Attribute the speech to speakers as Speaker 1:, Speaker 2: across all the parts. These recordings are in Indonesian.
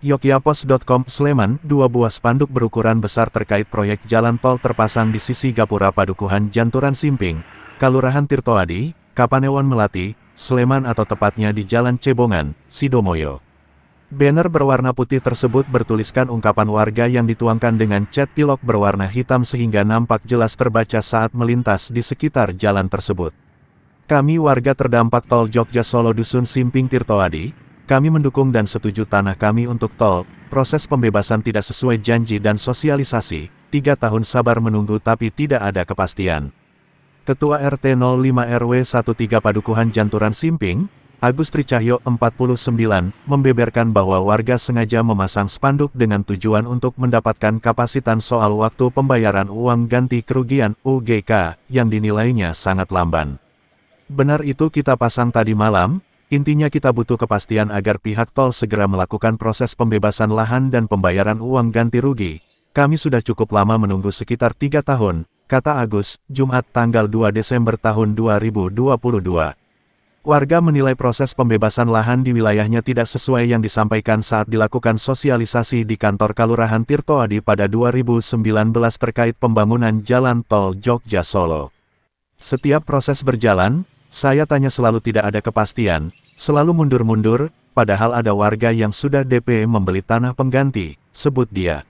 Speaker 1: Yogyapos.com Sleman, dua buah spanduk berukuran besar terkait proyek jalan tol terpasang di sisi Gapura Padukuhan Janturan Simping, Kalurahan Tirtoadi, Kapanewon Melati, Sleman atau tepatnya di Jalan Cebongan, Sidomoyo. Banner berwarna putih tersebut bertuliskan ungkapan warga yang dituangkan dengan cat pilok berwarna hitam sehingga nampak jelas terbaca saat melintas di sekitar jalan tersebut. Kami warga terdampak tol Jogja Solo Dusun Simping Tirtoadi, kami mendukung dan setuju tanah kami untuk tol, proses pembebasan tidak sesuai janji dan sosialisasi, tiga tahun sabar menunggu tapi tidak ada kepastian. Ketua RT 05 RW 13 Padukuhan Janturan Simping, Agus Tricahyo 49, membeberkan bahwa warga sengaja memasang spanduk dengan tujuan untuk mendapatkan kapasitan soal waktu pembayaran uang ganti kerugian UGK, yang dinilainya sangat lamban. Benar itu kita pasang tadi malam, Intinya kita butuh kepastian agar pihak tol segera melakukan proses pembebasan lahan dan pembayaran uang ganti rugi. Kami sudah cukup lama menunggu sekitar tiga tahun, kata Agus, Jumat tanggal 2 Desember tahun 2022. Warga menilai proses pembebasan lahan di wilayahnya tidak sesuai yang disampaikan saat dilakukan sosialisasi di kantor Kalurahan Tirto Adi pada 2019 terkait pembangunan jalan tol Jogja-Solo. Setiap proses berjalan, saya tanya selalu tidak ada kepastian, selalu mundur-mundur, padahal ada warga yang sudah DP membeli tanah pengganti, sebut dia.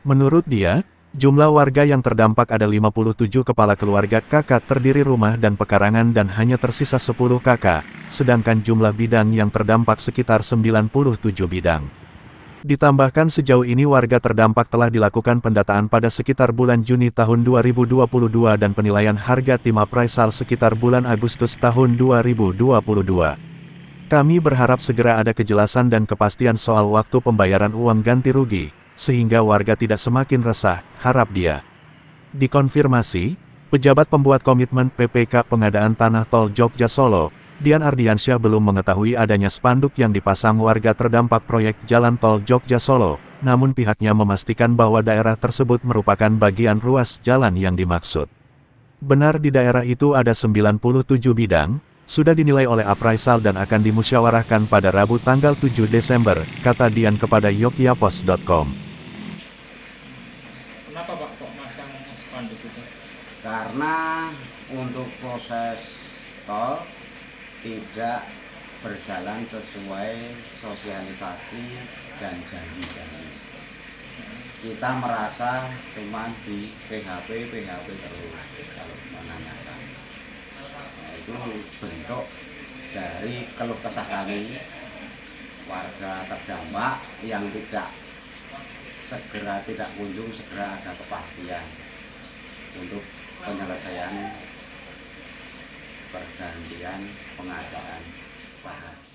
Speaker 1: Menurut dia, jumlah warga yang terdampak ada 57 kepala keluarga kakak terdiri rumah dan pekarangan dan hanya tersisa 10 kakak, sedangkan jumlah bidang yang terdampak sekitar 97 bidang. Ditambahkan sejauh ini warga terdampak telah dilakukan pendataan pada sekitar bulan Juni tahun 2022 dan penilaian harga timah Praisal sekitar bulan Agustus tahun 2022. Kami berharap segera ada kejelasan dan kepastian soal waktu pembayaran uang ganti rugi, sehingga warga tidak semakin resah, harap dia. Dikonfirmasi, pejabat pembuat komitmen PPK pengadaan tanah tol Jogja Solo, Dian Ardiansyah belum mengetahui adanya spanduk yang dipasang warga terdampak proyek Jalan Tol Jogja-Solo, namun pihaknya memastikan bahwa daerah tersebut merupakan bagian ruas jalan yang dimaksud. Benar di daerah itu ada 97 bidang, sudah dinilai oleh Apraisal dan akan dimusyawarahkan pada Rabu tanggal 7 Desember, kata Dian kepada yokiapos.com. Kenapa Pak spanduk itu? Karena untuk proses tol tidak berjalan sesuai sosialisasi dan janji-janji kita merasa cuma di PHP PHP terlalu kalau menanyakan nah, itu bentuk dari keluh kesah kami warga terdampak yang tidak segera tidak kunjung segera ada kepastian untuk penyelesaian kemudian pengadaan bahan